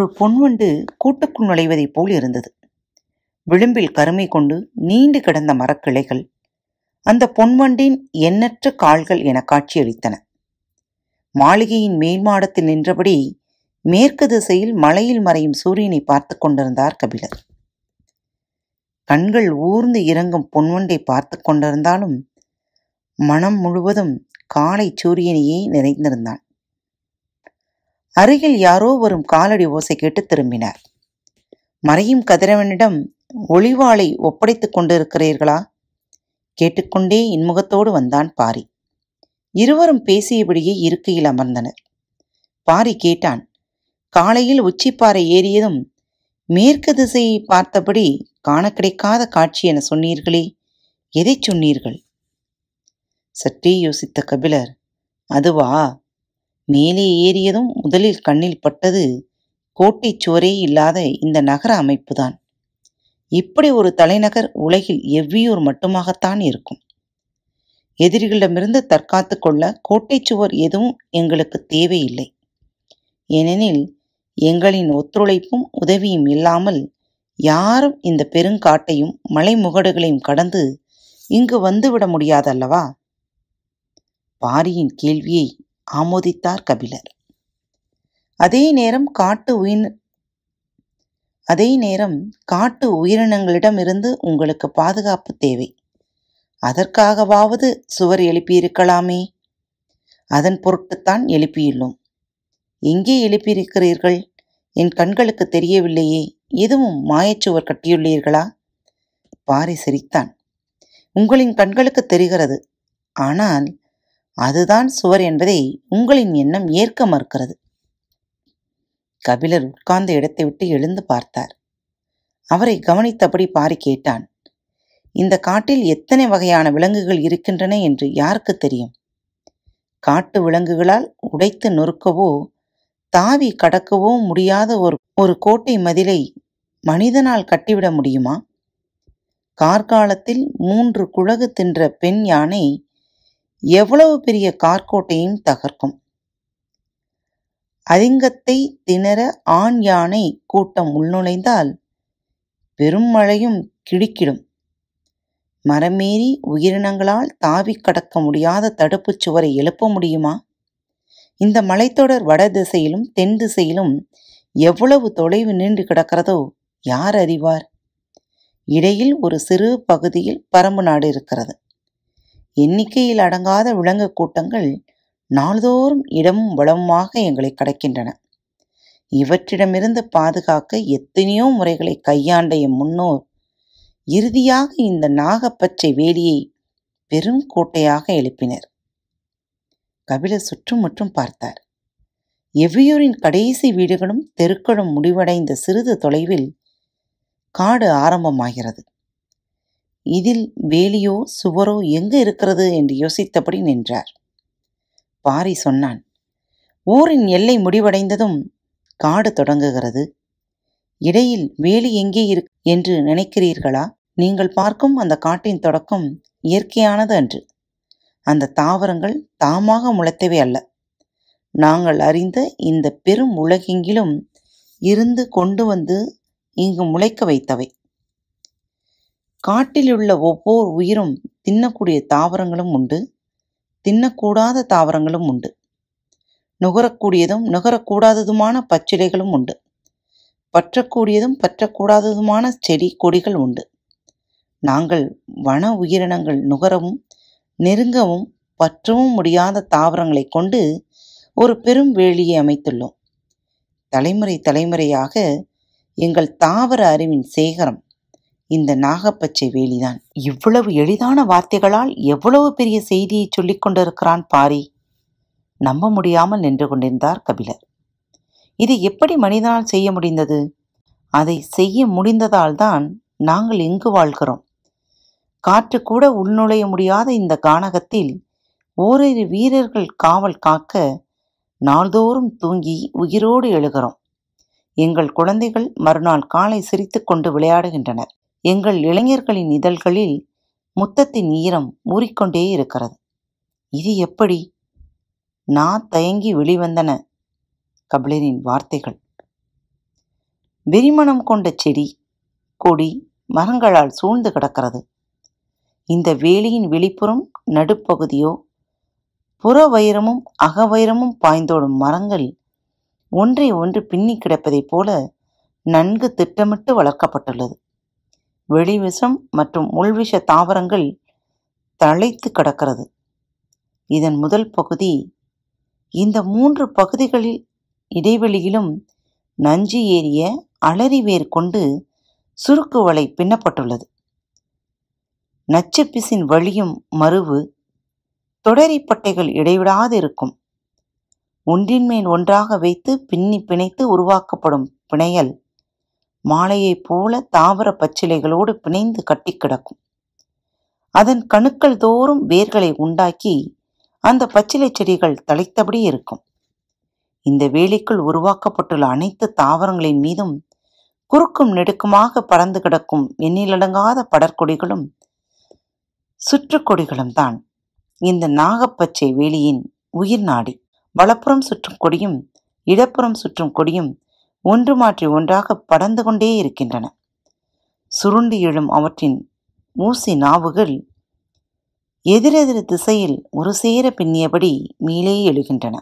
ஒரு பொன்வண்டு கூட்டுக்குள் நுழைவதைப் போல் இருந்தது விளிம்பில் கருமை கொண்டு நீண்டு கிடந்த மரக்கிளைகள் அந்த பொன்வண்டின் எண்ணற்ற கால்கள் என காட்சியளித்தன மாளிகையின் மேல்மாடத்தில் நின்றபடி மேற்கு திசையில் மலையில் மறையும் சூரியனை பார்த்து கொண்டிருந்தார் கபிலர் கண்கள் ஊர்ந்து இறங்கும் பொன்வண்டை பார்த்து கொண்டிருந்தாலும் மனம் முழுவதும் காலை சூரியனையே நிறைந்திருந்தான் அருகில் யாரோ வரும் காலடி ஓசை கேட்டு திரும்பினார் மறையும் கதிரவனிடம் ஒளிவாளை ஒப்படைத்துக் கொண்டிருக்கிறீர்களா கேட்டுக்கொண்டே இன்முகத்தோடு வந்தான் பாரி இருவரும் பேசியபடியே இருக்கையில் அமர்ந்தனர் பாரி கேட்டான் காலையில் உச்சிப்பாறை ஏறியதும் மேற்கு திசையை பார்த்தபடி காண கிடைக்காத காட்சி என சொன்னீர்களே எதை சொன்னீர்கள் சற்றே யோசித்த கபிலர் அதுவா மேலே ஏறியதும் முதலில் கண்ணில் பட்டது கோட்டை சுவரே இல்லாத இந்த நகர அமைப்புதான் இப்படி ஒரு தலைநகர் உலகில் எவ்வியூர் மட்டுமாகத்தான் இருக்கும் எதிரிகளிடமிருந்து தற்காத்து கொள்ள கோட்டை சுவர் எதுவும் எங்களுக்கு தேவையில்லை ஏனெனில் எங்களின் ஒத்துழைப்பும் உதவியும் இல்லாமல் யாரும் இந்த பெருங்காட்டையும் மலைமுகடுகளையும் கடந்து இங்கு வந்துவிட முடியாதல்லவா பாரியின் கேள்வியை ஆமோதித்தார் கபிலர் அதே நேரம் காட்டு உயிர் அதே நேரம் காட்டு உயிரினங்களிடமிருந்து உங்களுக்கு பாதுகாப்பு தேவை அதற்காகவாவது சுவர் எழுப்பியிருக்கலாமே அதன் பொருட்டுத்தான் எழுப்பியுள்ளோம் எங்கே எழுப்பியிருக்கிறீர்கள் என் கண்களுக்கு தெரியவில்லையே எதுவும் மாயச்சுவர் கட்டியுள்ளீர்களா பாரி சிரித்தான் உங்களின் கண்களுக்கு தெரிகிறது ஆனால் அதுதான் சுவர் என்பதை உங்களின் எண்ணம் ஏற்க மறுக்கிறது கபிலர் உட்கார்ந்த இடத்தை விட்டு எழுந்து பார்த்தார் அவரை கவனித்தபடி பாரி கேட்டான் இந்த காட்டில் எத்தனை வகையான விலங்குகள் இருக்கின்றன என்று யாருக்கு தெரியும் காட்டு விலங்குகளால் உடைத்து நொறுக்கவோ தாவி கடக்கவோ முடியாத ஒரு ஒரு கோட்டை மதிலை மனிதனால் கட்டிவிட முடியுமா கார்காலத்தில் மூன்று குழகு தின்ற பெண் யானை எவ்வளவு பெரிய கார்கோட்டையும் தகர்க்கும் அதிங்கத்தை திணற ஆண் யானை கூட்டம் உள்நுழைந்தால் பெரும் மழையும் கிடுக்கிடும் மரமேறி உயிரினங்களால் தாவி கடக்க முடியாத தடுப்புச் சுவரை எழுப்ப முடியுமா இந்த மலைத்தொடர் வட திசையிலும் தென் திசையிலும் எவ்வளவு தொலைவு நீண்டு கிடக்கிறதோ யார் அறிவார் இடையில் ஒரு சிறு பகுதியில் பரம்பு நாடு இருக்கிறது எண்ணிக்கையில் அடங்காத விலங்கு கூட்டங்கள் நாள்தோறும் இடமும் வளமுமாக எங்களை கடக்கின்றன இவற்றிடமிருந்து பாதுகாக்க எத்தனையோ முறைகளை கையாண்டைய முன்னோர் இறுதியாக இந்த நாகப்பச்சை வேலியை பெரும் கோட்டையாக எழுப்பினர் கபில சுற்றுமுற்றும் பார்த்தார் எவ்வியூரின் கடைசி வீடுகளும் தெருக்களும் முடிவடைந்த சிறிது தொலைவில் காடு ஆரம்பமாகிறது இதில் வேலியோ சுவரோ எங்கு இருக்கிறது என்று யோசித்தபடி நின்றார் பாரி சொன்னான் ஊரின் எல்லை முடிவடைந்ததும் காடு தொடங்குகிறது இடையில் வேலி எங்கே இரு என்று நினைக்கிறீர்களா நீங்கள் பார்க்கும் அந்த காட்டின் தொடக்கம் இயற்கையானது அன்று அந்த தாவரங்கள் தாமாக முளைத்தவை அல்ல நாங்கள் அறிந்த இந்த பெரும் உலகெங்கிலும் இருந்து கொண்டு வந்து இங்கு முளைக்க வைத்தவை காட்டிலுள்ள ஒவ்வொரு உயிரும் தின்னக்கூடிய தாவரங்களும் உண்டு தின்னக்கூடாத தாவரங்களும் உண்டு நுகரக்கூடியதும் நுகரக்கூடாததுமான பச்சிலைகளும் உண்டு பற்றக்கூடியதும் பற்றக்கூடாததுமான செடி கொடிகள் உண்டு நாங்கள் வன உயிரினங்கள் நுகரவும் நெருங்கவும் பற்றவும் முடியாத தாவரங்களை கொண்டு ஒரு பெரும் வேலியை அமைத்துள்ளோம் தலைமுறை தலைமுறையாக எங்கள் தாவர அறிவின் சேகரம் இந்த நாகப்பச்சை வேலிதான் இவ்வளவு எளிதான வார்த்தைகளால் எவ்வளவு பெரிய செய்தியை சொல்லிக் கொண்டிருக்கிறான் பாரி நம்ப முடியாமல் நின்று கொண்டிருந்தார் கபிலர் இது எப்படி மனிதனால் செய்ய முடிந்தது அதை செய்ய முடிந்ததால் தான் நாங்கள் இங்கு வாழ்கிறோம் காற்று கூட உள்நுழைய முடியாத இந்த கானகத்தில் ஓரிரு வீரர்கள் காவல் காக்க நாள்தோறும் தூங்கி உயிரோடு எழுகிறோம் எங்கள் குழந்தைகள் மறுநாள் காலை சிரித்துக்கொண்டு விளையாடுகின்றனர் எங்கள் இளைஞர்களின் இதழ்களில் முத்தத்தின் ஈரம் ஊறிக்கொண்டே இருக்கிறது இது எப்படி நா தயங்கி வெளிவந்தன கபிலரின் வார்த்தைகள் வெறிமணம் கொண்ட செடி கொடி மரங்களால் சூழ்ந்து கிடக்கிறது இந்த வேலியின் வெளிப்புறம் நடுப்பகுதியோ புற வைரமும் அகவைரமும் பாய்ந்தோடும் மரங்கள் ஒன்றை ஒன்று பின்னி கிடப்பதைப் போல நன்கு திட்டமிட்டு வளர்க்கப்பட்டுள்ளது வெளிவிஷம் மற்றும் உள்விஷ தாவரங்கள் தழைத்து கிடக்கிறது இதன் முதல் பகுதி இந்த மூன்று பகுதிகளில் இடைவெளியிலும் நஞ்சு ஏறிய அலறி வேர் கொண்டு சுருக்கு வலை பின்னப்பட்டுள்ளது நச்சுப்பிசின் வழியும் மறுவு தொடரிப்பட்டைகள் இடைவிடாது இருக்கும் ஒன்றின்மேன் ஒன்றாக வைத்து பின்னி பிணைத்து உருவாக்கப்படும் பிணையல் மாலையைப் போல தாவர பச்சிலைகளோடு பிணைந்து கட்டி கிடக்கும் அதன் கணுக்கள் தோறும் வேர்களை உண்டாக்கி அந்த பச்சிலை செடிகள் தலைத்தபடி இருக்கும் இந்த வேலிக்குள் உருவாக்கப்பட்டுள்ள அனைத்து தாவரங்களின் மீதும் குறுக்கும் நெடுக்குமாக பறந்து கிடக்கும் எண்ணிலடங்காத படற்கொடிகளும் சுற்றுக்கொடிகளும் தான் இந்த நாகப்பச்சை வேலியின் உயிர் நாடி வலப்புறம் சுற்றும் கொடியும் இடப்புறம் சுற்றும் கொடியும் ஒன்று மாற்றி ஒன்றாக படர்ந்து கொண்டே இருக்கின்றன சுருண்டு எழும் அவற்றின் மூசி நாவுகள் எதிரெதிர் திசையில் ஒரு சேர பின்னியபடி மேலே எழுகின்றன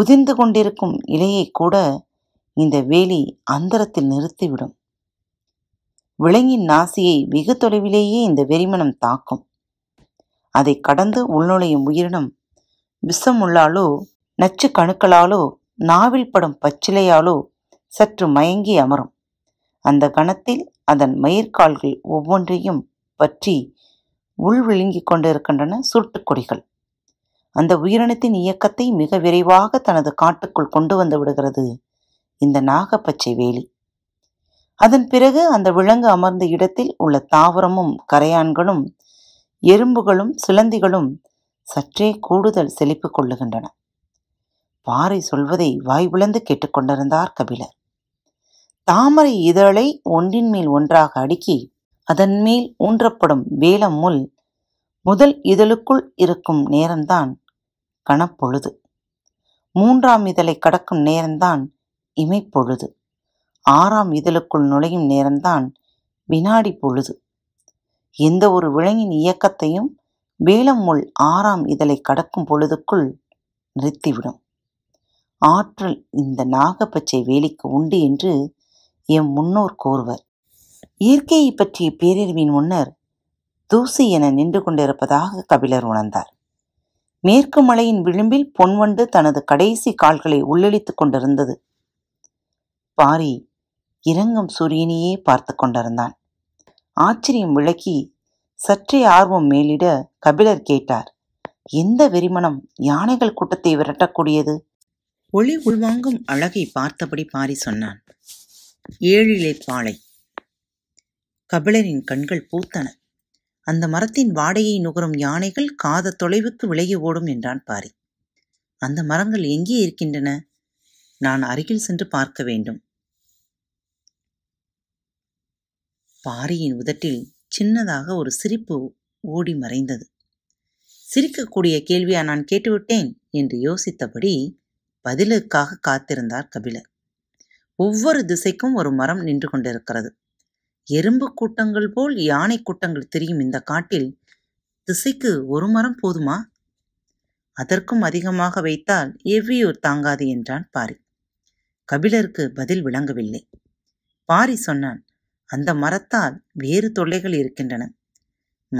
உதிர்ந்து கொண்டிருக்கும் இலையை கூட இந்த வேலி அந்தரத்தில் நிறுத்திவிடும் விலங்கின் நாசியை வெகு தொலைவிலேயே இந்த வெறிமனம் தாக்கும் அதை கடந்து உள்நுழையும் உயிரினம் விஷமுள்ளாலோ நச்சு கணுக்களாலோ நாவில் படும் பச்சிலையாலோ சற்று மயங்கி அமரும் அந்த கணத்தில் அதன் மயிர்கால்கள் ஒவ்வொன்றையும் பற்றி உள் விழுங்கிக் கொண்டிருக்கின்றன சுருட்டுக்கொடிகள் அந்த உயிரினத்தின் இயக்கத்தை மிக விரைவாக தனது காட்டுக்குள் கொண்டு வந்து விடுகிறது இந்த நாகப்பச்சை வேலி அதன் பிறகு அந்த விலங்கு அமர்ந்த இடத்தில் உள்ள தாவரமும் கரையான்களும் எறும்புகளும் சிலந்திகளும் சற்றே கூடுதல் செழிப்பு கொள்ளுகின்றன பாறை சொல்வதை வாய் விளந்து கேட்டுக்கொண்டிருந்தார் கபிலர் தாமரை இதழை ஒன்றின் மேல் ஒன்றாக அடுக்கி அதன் மேல் ஊன்றப்படும் வேலம் முல் முதல் இதழுக்குள் இருக்கும் நேரம்தான் கணப்பொழுது மூன்றாம் இதழை கடக்கும் நேரம்தான் இமைப்பொழுது ஆறாம் இதழுக்குள் நுழையும் நேரம்தான் வினாடி பொழுது எந்த ஒரு விலங்கின் இயக்கத்தையும் முள் ஆறாம் இதழை கடக்கும் பொழுதுக்குள் நிறுத்திவிடும் ஆற்றல் இந்த நாகப்பச்சை வேலிக்கு உண்டு என்று எம் முன்னோர் கூறுவர் இயற்கையை பற்றிய பேரறிவின் முன்னர் தூசி என நின்று கொண்டிருப்பதாக கபிலர் உணர்ந்தார் மேற்கு மலையின் விளிம்பில் பொன்வண்டு தனது கடைசி கால்களை உள்ளிழித்துக் கொண்டிருந்தது பாரி இறங்கும் சூரியனையே பார்த்து கொண்டிருந்தான் ஆச்சரியம் விளக்கி சற்றே ஆர்வம் மேலிட கபிலர் கேட்டார் எந்த வெறிமனம் யானைகள் கூட்டத்தை விரட்டக்கூடியது ஒளி உள்வாங்கும் அழகை பார்த்தபடி பாரி சொன்னான் ஏழிலே பாலை கபிலரின் கண்கள் பூத்தன அந்த மரத்தின் வாடையை நுகரும் யானைகள் காத தொலைவுக்கு விலகி ஓடும் என்றான் பாரி அந்த மரங்கள் எங்கே இருக்கின்றன நான் அருகில் சென்று பார்க்க வேண்டும் பாரியின் உதட்டில் சின்னதாக ஒரு சிரிப்பு ஓடி மறைந்தது சிரிக்கக்கூடிய கேள்வியா நான் கேட்டுவிட்டேன் என்று யோசித்தபடி பதிலுக்காக காத்திருந்தார் கபிலர் ஒவ்வொரு திசைக்கும் ஒரு மரம் நின்று கொண்டிருக்கிறது எறும்பு கூட்டங்கள் போல் யானை கூட்டங்கள் தெரியும் இந்த காட்டில் திசைக்கு ஒரு மரம் போதுமா அதற்கும் அதிகமாக வைத்தால் எவ்வியூர் தாங்காது என்றான் பாரி கபிலருக்கு பதில் விளங்கவில்லை பாரி சொன்னான் அந்த மரத்தால் வேறு தொல்லைகள் இருக்கின்றன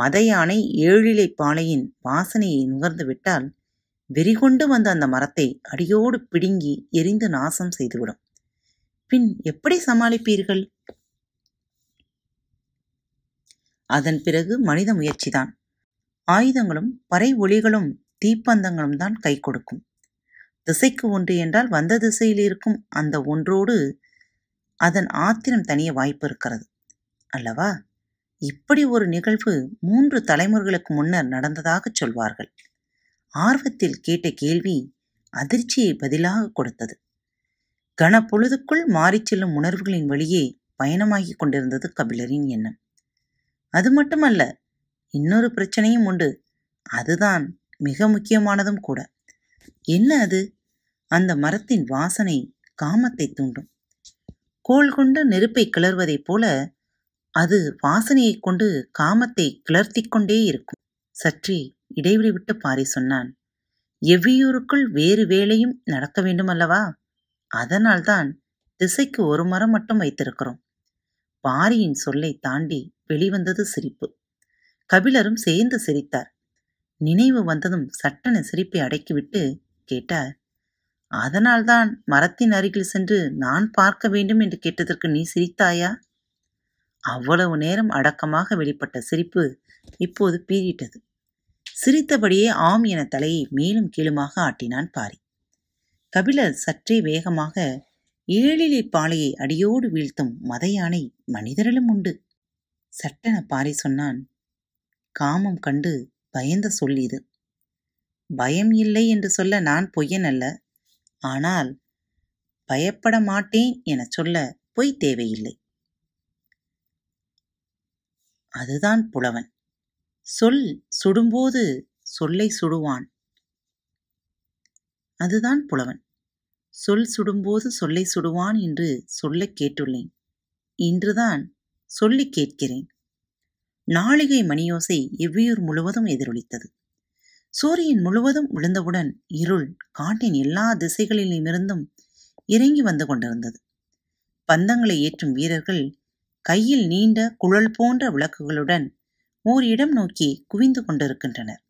மத யானை ஏழிலை பாலையின் வாசனையை நுகர்ந்து விட்டால் வெறிகொண்டு வந்த அந்த மரத்தை அடியோடு பிடுங்கி எரிந்து நாசம் செய்துவிடும் பின் எப்படி சமாளிப்பீர்கள் அதன் பிறகு மனித முயற்சிதான் ஆயுதங்களும் பறை ஒளிகளும் தீப்பந்தங்களும் தான் கை கொடுக்கும் திசைக்கு ஒன்று என்றால் வந்த திசையில் இருக்கும் அந்த ஒன்றோடு அதன் ஆத்திரம் தனிய வாய்ப்பு இருக்கிறது அல்லவா இப்படி ஒரு நிகழ்வு மூன்று தலைமுறைகளுக்கு முன்னர் நடந்ததாக சொல்வார்கள் ஆர்வத்தில் கேட்ட கேள்வி அதிர்ச்சியை பதிலாக கொடுத்தது கனப்பொழுதுக்குள் மாறிச் செல்லும் உணர்வுகளின் வழியே பயணமாகிக் கொண்டிருந்தது கபிலரின் எண்ணம் அது மட்டுமல்ல இன்னொரு பிரச்சனையும் உண்டு அதுதான் மிக முக்கியமானதும் கூட என்ன அது அந்த மரத்தின் வாசனை காமத்தை தூண்டும் கோல் கொண்டு நெருப்பை கிளர்வதைப் போல அது வாசனையைக் கொண்டு காமத்தை கிளர்த்தி கொண்டே இருக்கும் சற்றே இடைவெளி விட்டு பாரி சொன்னான் எவ்வியூருக்குள் வேறு வேலையும் நடக்க வேண்டும் அல்லவா அதனால்தான் திசைக்கு ஒரு மரம் மட்டும் வைத்திருக்கிறோம் பாரியின் சொல்லை தாண்டி வெளிவந்தது சிரிப்பு கபிலரும் சேர்ந்து சிரித்தார் நினைவு வந்ததும் சட்டன சிரிப்பை அடக்கிவிட்டு கேட்டார் அதனால்தான் மரத்தின் அருகில் சென்று நான் பார்க்க வேண்டும் என்று கேட்டதற்கு நீ சிரித்தாயா அவ்வளவு நேரம் அடக்கமாக வெளிப்பட்ட சிரிப்பு இப்போது பீறிட்டது சிரித்தபடியே ஆம் என தலையை மேலும் கீழுமாக ஆட்டினான் பாரி கபிலர் சற்றே வேகமாக ஏழிலை பாலையை அடியோடு வீழ்த்தும் மத யானை மனிதரிலும் உண்டு சட்டன பாரி சொன்னான் காமம் கண்டு பயந்த சொல் இது பயம் இல்லை என்று சொல்ல நான் பொய்யன் அல்ல ஆனால் பயப்பட மாட்டேன் என சொல்ல பொய் தேவையில்லை அதுதான் புலவன் சொல் சுடும்போது சொல்லை சுடுவான் அதுதான் புலவன் சொல் சுடும்போது சொல்லை சுடுவான் என்று சொல்ல கேட்டுள்ளேன் இன்றுதான் சொல்லி கேட்கிறேன் நாளிகை மணியோசை எவ்வியூர் முழுவதும் எதிரொலித்தது சூரியன் முழுவதும் விழுந்தவுடன் இருள் காட்டின் எல்லா திசைகளிலுமிருந்தும் இறங்கி வந்து கொண்டிருந்தது பந்தங்களை ஏற்றும் வீரர்கள் கையில் நீண்ட குழல் போன்ற விளக்குகளுடன் ஓர் இடம் நோக்கி குவிந்து கொண்டிருக்கின்றனர்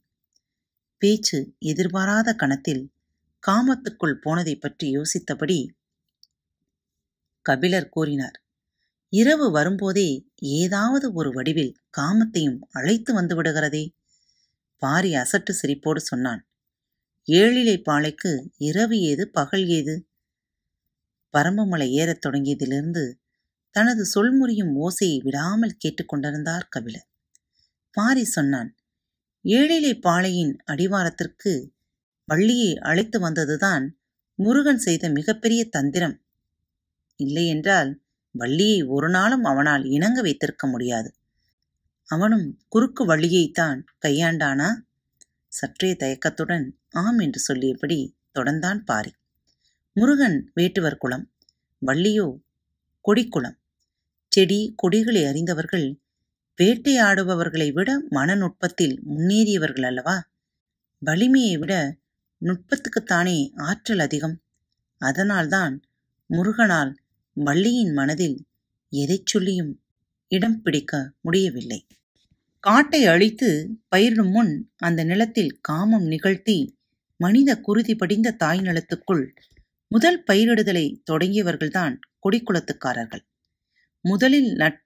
பேச்சு எதிர்பாராத கணத்தில் காமத்துக்குள் போனதை பற்றி யோசித்தபடி கபிலர் கூறினார் இரவு வரும்போதே ஏதாவது ஒரு வடிவில் காமத்தையும் அழைத்து வந்து விடுகிறதே பாரி அசட்டு சிரிப்போடு சொன்னான் ஏழிலை பாலைக்கு இரவு ஏது பகல் ஏது பரம்பமலை ஏறத் தொடங்கியதிலிருந்து தனது சொல்முறியும் ஓசையை விடாமல் கேட்டுக்கொண்டிருந்தார் கபிலர் பாரி சொன்னான் ஏழிலை பாளையின் அடிவாரத்திற்கு வள்ளியை அழைத்து வந்ததுதான் முருகன் செய்த மிகப்பெரிய தந்திரம் இல்லையென்றால் வள்ளியை ஒரு நாளும் அவனால் இணங்க வைத்திருக்க முடியாது அவனும் குறுக்கு வள்ளியைத்தான் கையாண்டானா சற்றே தயக்கத்துடன் ஆம் என்று சொல்லியபடி தொடர்ந்தான் பாரி முருகன் வேட்டுவர் குளம் வள்ளியோ கொடிக்குளம் செடி கொடிகளை அறிந்தவர்கள் வேட்டையாடுபவர்களை விட மனநுட்பத்தில் முன்னேறியவர்கள் அல்லவா வலிமையை விட நுட்பத்துக்குத்தானே ஆற்றல் அதிகம் அதனால்தான் முருகனால் வள்ளியின் மனதில் எதை சொல்லியும் இடம் பிடிக்க முடியவில்லை காட்டை அழித்து பயிரிடும் முன் அந்த நிலத்தில் காமம் நிகழ்த்தி மனித குருதி படிந்த தாய் நிலத்துக்குள் முதல் பயிரிடுதலை தொடங்கியவர்கள்தான் கொடிக்குளத்துக்காரர்கள் முதலில் நட்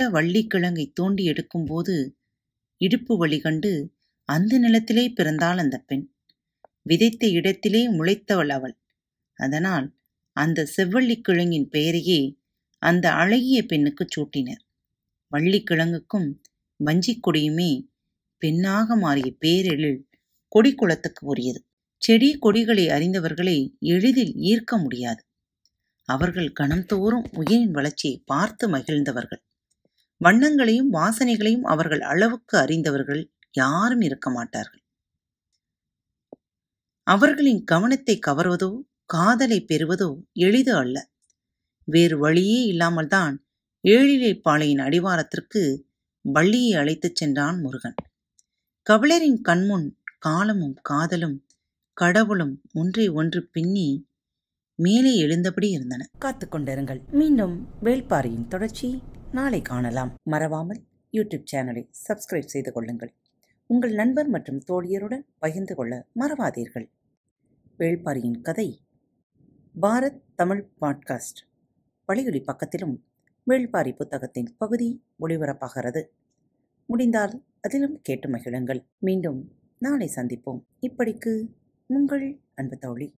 பட்ட வள்ளிக்கிழங்கை தோண்டி எடுக்கும்போது இடுப்பு வழி கண்டு அந்த நிலத்திலே பிறந்தாள் அந்த பெண் விதைத்த இடத்திலே முளைத்தவள் அவள் அதனால் அந்த செவ்வள்ளிக்கிழங்கின் பெயரையே அந்த அழகிய பெண்ணுக்கு சூட்டினர் வள்ளிக்கிழங்குக்கும் வஞ்சிக் கொடியுமே பெண்ணாக மாறிய பேரெழில் கொடி குளத்துக்கு உரியது செடி கொடிகளை அறிந்தவர்களை எளிதில் ஈர்க்க முடியாது அவர்கள் கணம்தோறும் உயிரின் வளர்ச்சியை பார்த்து மகிழ்ந்தவர்கள் வண்ணங்களையும் வாசனைகளையும் அவர்கள் அளவுக்கு அறிந்தவர்கள் யாரும் இருக்க மாட்டார்கள் அவர்களின் கவனத்தை கவர்வதோ காதலை பெறுவதோ எளிது அல்ல வேறு வழியே இல்லாமல் தான் ஏழிலைப்பாளையின் அடிவாரத்திற்கு வள்ளியை அழைத்துச் சென்றான் முருகன் கபிலரின் கண்முன் காலமும் காதலும் கடவுளும் ஒன்றை ஒன்று பின்னி மேலே எழுந்தபடி இருந்தன காத்துக்கொண்டிருங்கள் கொண்டிருங்கள் மீண்டும் வேள்பாரியின் தொடர்ச்சி நாளை காணலாம் மறவாமல் யூடியூப் சேனலை சப்ஸ்கிரைப் செய்து கொள்ளுங்கள் உங்கள் நண்பர் மற்றும் தோழியருடன் பகிர்ந்து கொள்ள மறவாதீர்கள் வேள்பாரியின் கதை பாரத் தமிழ் பாட்காஸ்ட் வலியுலி பக்கத்திலும் வேள்பாரி புத்தகத்தின் பகுதி ஒளிபரப்பாகிறது முடிந்தால் அதிலும் கேட்டு மகிழுங்கள் மீண்டும் நாளை சந்திப்போம் இப்படிக்கு உங்கள் அன்பு தோழி